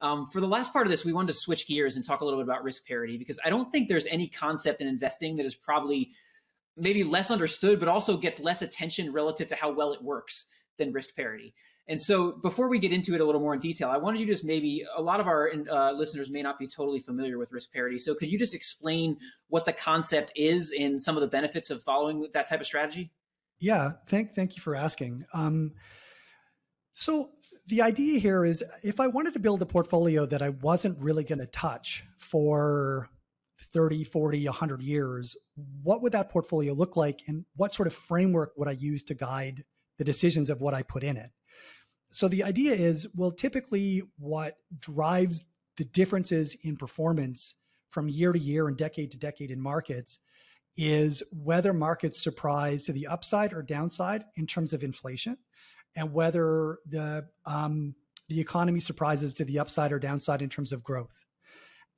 Um, for the last part of this, we wanted to switch gears and talk a little bit about risk parity because I don't think there's any concept in investing that is probably maybe less understood, but also gets less attention relative to how well it works than risk parity. And so, before we get into it a little more in detail, I wanted you to just maybe a lot of our uh, listeners may not be totally familiar with risk parity. So, could you just explain what the concept is and some of the benefits of following that type of strategy? Yeah, thank thank you for asking. Um, so, the idea here is if I wanted to build a portfolio that I wasn't really going to touch for 30, 40, 100 years, what would that portfolio look like? And what sort of framework would I use to guide the decisions of what I put in it? So the idea is well, typically what drives the differences in performance from year to year and decade to decade in markets is whether markets surprise to the upside or downside in terms of inflation and whether the um, the economy surprises to the upside or downside in terms of growth.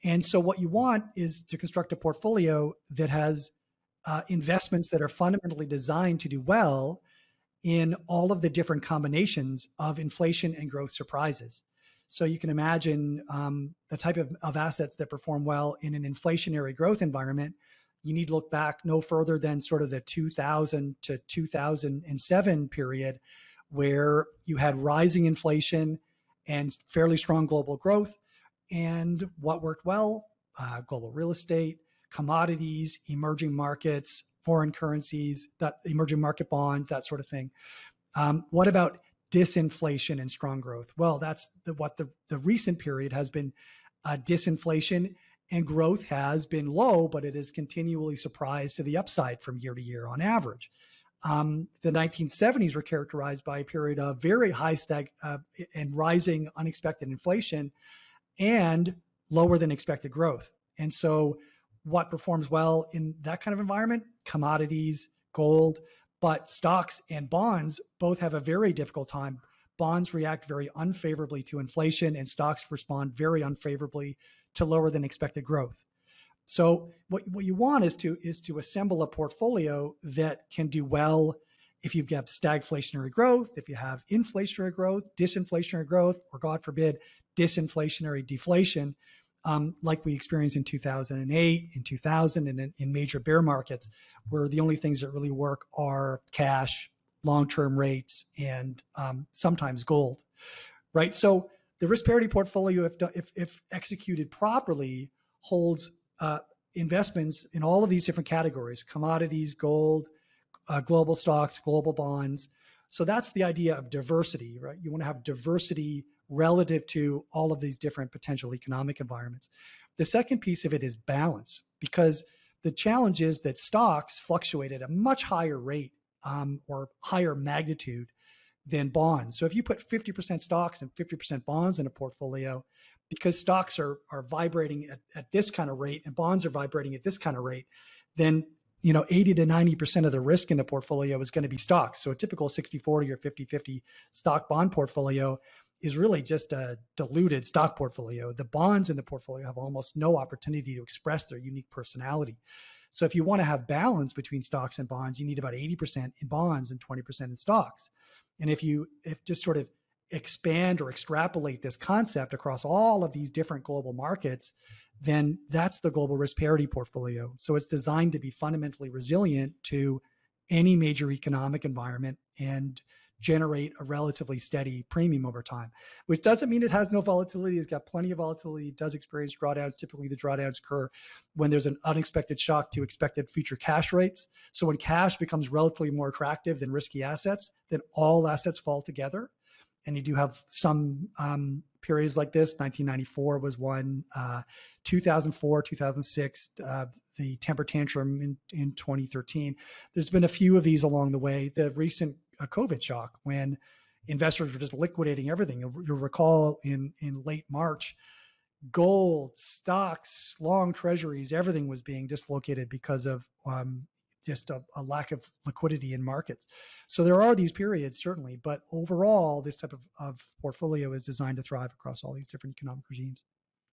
And so, what you want is to construct a portfolio that has uh, investments that are fundamentally designed to do well in all of the different combinations of inflation and growth surprises. So, you can imagine um, the type of, of assets that perform well in an inflationary growth environment. You need to look back no further than sort of the 2000 to 2007 period where you had rising inflation and fairly strong global growth. And what worked well? Uh, global real estate, commodities, emerging markets, foreign currencies, that emerging market bonds, that sort of thing. Um, what about disinflation and strong growth? Well, that's the, what the, the recent period has been uh, disinflation and growth has been low, but it is continually surprised to the upside from year to year on average um, the 1970s were characterized by a period of very high stag uh, and rising unexpected inflation and lower than expected growth. And so, what performs well in that kind of environment? Commodities, gold, but stocks and bonds both have a very difficult time. Bonds react very unfavorably to inflation, and stocks respond very unfavorably to lower than expected growth. So what what you want is to is to assemble a portfolio that can do well if you have stagflationary growth, if you have inflationary growth, disinflationary growth, or God forbid, disinflationary deflation, um, like we experienced in 2008, in 2000, and in, in major bear markets, where the only things that really work are cash, long-term rates, and um, sometimes gold, right? So the risk parity portfolio, if, if, if executed properly, holds uh, investments in all of these different categories commodities, gold, uh, global stocks, global bonds. So that's the idea of diversity, right? You want to have diversity relative to all of these different potential economic environments. The second piece of it is balance, because the challenge is that stocks fluctuate at a much higher rate um, or higher magnitude than bonds. So if you put 50% stocks and 50% bonds in a portfolio, because stocks are are vibrating at, at this kind of rate and bonds are vibrating at this kind of rate, then you know 80 to 90% of the risk in the portfolio is going to be stocks. So a typical 60-40 or 50-50 stock bond portfolio is really just a diluted stock portfolio. The bonds in the portfolio have almost no opportunity to express their unique personality. So if you want to have balance between stocks and bonds, you need about 80% in bonds and 20% in stocks. And if you if just sort of expand or extrapolate this concept across all of these different global markets, then that's the global risk parity portfolio. So it's designed to be fundamentally resilient to any major economic environment and generate a relatively steady premium over time, which doesn't mean it has no volatility. It's got plenty of volatility. It does experience drawdowns. Typically, the drawdowns occur when there's an unexpected shock to expected future cash rates. So when cash becomes relatively more attractive than risky assets, then all assets fall together and you do have some um, periods like this. 1994 was one. Uh, 2004, 2006, uh, the temper tantrum in, in 2013. There's been a few of these along the way. The recent uh, COVID shock when investors were just liquidating everything. You'll, you'll recall in in late March, gold, stocks, long treasuries, everything was being dislocated because of um, just a, a, lack of liquidity in markets. So there are these periods, certainly, but overall, this type of, of portfolio is designed to thrive across all these different economic regimes.